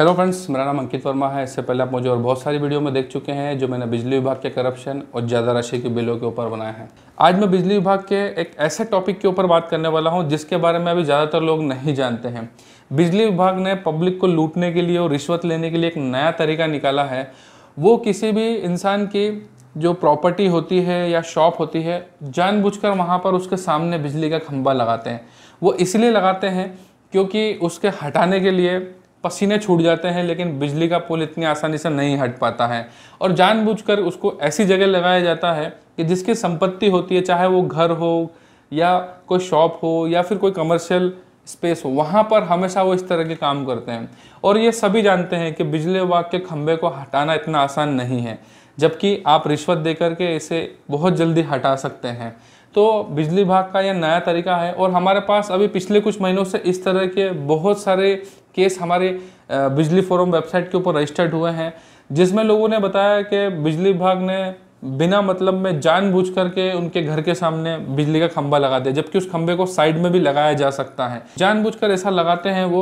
hello friends मेरा नाम अंकित वर्मा है इससे पहले आप मुझे और बहुत सारी वीडियो में देख चुके हैं जो मैंने बिजली विभाग के करप्शन और ज़्यादा राशि के बिलों के ऊपर बनाए हैं आज मैं बिजली विभाग के एक ऐसे टॉपिक के ऊपर बात करने वाला हूं जिसके बारे में अभी ज़्यादातर लोग नहीं जानते हैं बिजली विभाग ने पब्लिक को लूटने के लिए और रिश्वत लेने के लिए एक नया तरीका निकाला है वो किसी भी इंसान की जो प्रॉपर्टी होती है या शॉप होती है जानबूझकर वहाँ पर उसके सामने बिजली का खंभा लगाते हैं वो इसलिए लगाते हैं क्योंकि उसके हटाने के लिए पसीने छूट जाते हैं लेकिन बिजली का पुल इतनी आसानी से नहीं हट पाता है और जानबूझकर उसको ऐसी जगह लगाया जाता है कि जिसकी संपत्ति होती है चाहे वो घर हो या कोई शॉप हो या फिर कोई कमर्शियल स्पेस हो वहाँ पर हमेशा वो इस तरह के काम करते हैं और ये सभी जानते हैं कि बिजली विभाग के खंभे को हटाना इतना आसान नहीं है जबकि आप रिश्वत दे करके इसे बहुत जल्दी हटा सकते हैं तो बिजली भाग का यह नया तरीका है और हमारे पास अभी पिछले कुछ महीनों से इस तरह के बहुत सारे केस हमारे बिजली फोरम वेबसाइट के ऊपर रजिस्टर्ड हुए हैं जिसमें लोगों ने बताया कि बिजली विभाग ने बिना मतलब में जानबूझ करके उनके घर के सामने बिजली का खंबा लगा दिया जबकि उस खंबे को साइड में भी लगाया जा सकता है जानबूझकर ऐसा लगाते हैं वो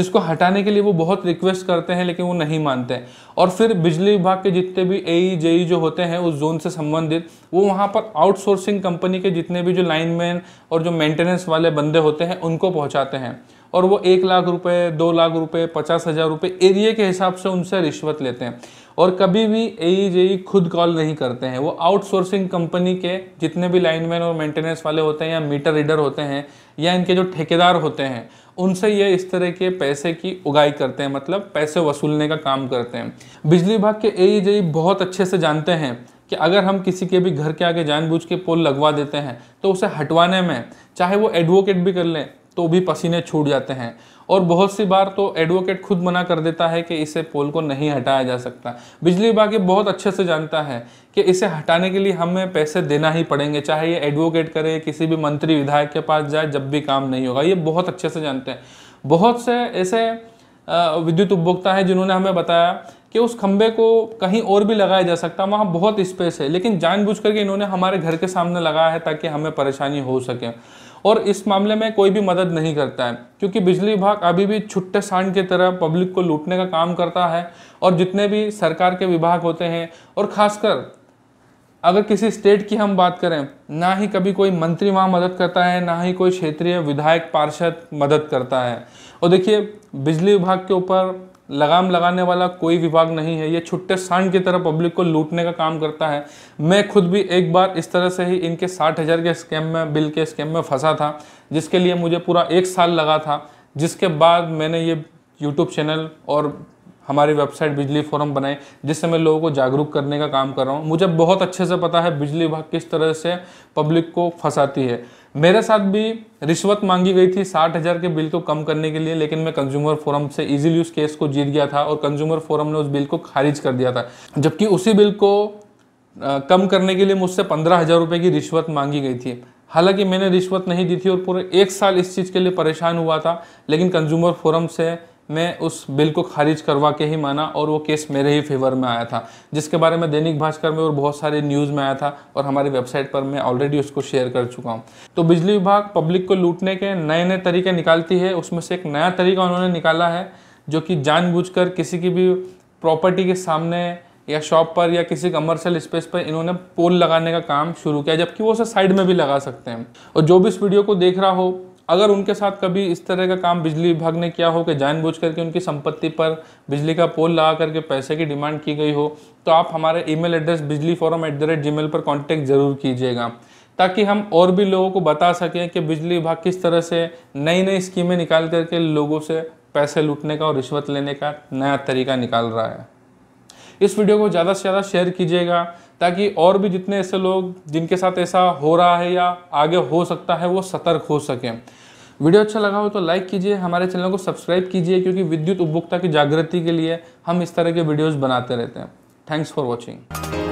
जिसको हटाने के लिए वो बहुत रिक्वेस्ट करते हैं लेकिन वो नहीं मानते और फिर बिजली विभाग के जितने भी ए जेई e, e जो होते हैं उस जोन से संबंधित वो वहाँ पर आउटसोर्सिंग कंपनी के जितने भी जो लाइनमैन और जो मेंटेनेंस वाले बंदे होते हैं उनको पहुँचाते हैं और वो एक लाख रुपए दो लाख रुपए पचास हज़ार रुपये एरिए के हिसाब से उनसे रिश्वत लेते हैं और कभी भी ए जेई e e खुद कॉल नहीं करते हैं वो आउटसोर्सिंग कंपनी के जितने भी लाइनमैन और मेंटेनेंस वाले होते हैं या मीटर रीडर होते हैं या इनके जो ठेकेदार होते हैं उनसे ये इस तरह के पैसे की उगाई करते हैं मतलब पैसे वसूलने का काम करते हैं बिजली विभाग के ए जेई e बहुत अच्छे से जानते हैं कि अगर हम किसी के भी घर के आगे जानबूझ के पोल लगवा देते हैं तो उसे हटवाने में चाहे वो एडवोकेट भी कर लें तो भी पसीने छूट जाते हैं और बहुत सी बार तो एडवोकेट खुद मना कर देता है कि इसे पोल को नहीं हटाया जा सकता बिजली विभाग ये बहुत अच्छे से जानता है कि इसे हटाने के लिए हमें पैसे देना ही पड़ेंगे चाहे ये एडवोकेट करे किसी भी मंत्री विधायक के पास जाए जब भी काम नहीं होगा ये बहुत अच्छे से जानते हैं बहुत से ऐसे विद्युत उपभोक्ता हैं जिन्होंने हमें बताया कि उस खंबे को कहीं और भी लगाया जा सकता वहाँ बहुत स्पेस है लेकिन जानबूझ करके इन्होंने हमारे घर के सामने लगाया है ताकि हमें परेशानी हो सके और इस मामले में कोई भी मदद नहीं करता है क्योंकि बिजली विभाग अभी भी छुट्टे सांड की तरह पब्लिक को लूटने का काम करता है और जितने भी सरकार के विभाग होते हैं और खासकर अगर किसी स्टेट की हम बात करें ना ही कभी कोई मंत्री वहाँ मदद करता है ना ही कोई क्षेत्रीय विधायक पार्षद मदद करता है और देखिए बिजली विभाग के ऊपर लगाम लगाने वाला कोई विभाग नहीं है ये छुट्टे सांड की तरह पब्लिक को लूटने का काम करता है मैं खुद भी एक बार इस तरह से ही इनके साठ हज़ार के स्कैम में बिल के स्कैम में फंसा था जिसके लिए मुझे पूरा एक साल लगा था जिसके बाद मैंने ये यूट्यूब चैनल और हमारी वेबसाइट बिजली फोरम बनाए जिससे मैं लोगों को जागरूक करने का काम कर रहा हूँ मुझे बहुत अच्छे से पता है बिजली विभाग किस तरह से पब्लिक को फंसाती है मेरे साथ भी रिश्वत मांगी गई थी साठ हज़ार के बिल को कम करने के लिए लेकिन मैं कंज्यूमर फोरम से इजीली उस केस को जीत गया था और कंज्यूमर फोरम ने उस बिल को खारिज कर दिया था जबकि उसी बिल को कम करने के लिए मुझसे पंद्रह हज़ार रुपये की रिश्वत मांगी गई थी हालांकि मैंने रिश्वत नहीं दी थी और पूरे एक साल इस चीज़ के लिए परेशान हुआ था लेकिन कंज्यूमर फोरम से मैं उस बिल को खारिज करवा के ही माना और वो केस मेरे ही फेवर में आया था जिसके बारे में दैनिक भास्कर में और बहुत सारे न्यूज़ में आया था और हमारी वेबसाइट पर मैं ऑलरेडी उसको शेयर कर चुका हूँ तो बिजली विभाग पब्लिक को लूटने के नए नए तरीके निकालती है उसमें से एक नया तरीका उन्होंने निकाला है जो कि जानबूझकर किसी की भी प्रॉपर्टी के सामने या शॉप पर या किसी कमर्शियल स्पेस पर इन्होंने पोल लगाने का काम शुरू किया जबकि वो उसे साइड में भी लगा सकते हैं और जो भी इस वीडियो को देख रहा हो अगर उनके साथ कभी इस तरह का काम बिजली विभाग ने किया हो कि जानबूझ करके उनकी संपत्ति पर बिजली का पोल लगा करके पैसे की डिमांड की गई हो तो आप हमारे email address Bijli forum at the rate G पर कॉन्टेक्ट ज़रूर कीजिएगा ताकि हम और भी लोगों को बता सकें कि बिजली विभाग किस तरह से नई नई स्कीमें निकाल करके लोगों से पैसे लूटने का और रिश्वत लेने का नया तरीका निकाल रहा है इस वीडियो को ज़्यादा से ज़्यादा शेयर कीजिएगा ताकि और भी जितने ऐसे लोग जिनके साथ ऐसा हो रहा है या आगे हो सकता है वो सतर्क हो सकें वीडियो अच्छा लगा हो तो लाइक कीजिए हमारे चैनल को सब्सक्राइब कीजिए क्योंकि विद्युत उपभोक्ता की जागृति के लिए हम इस तरह के वीडियोज़ बनाते रहते हैं थैंक्स फॉर वॉचिंग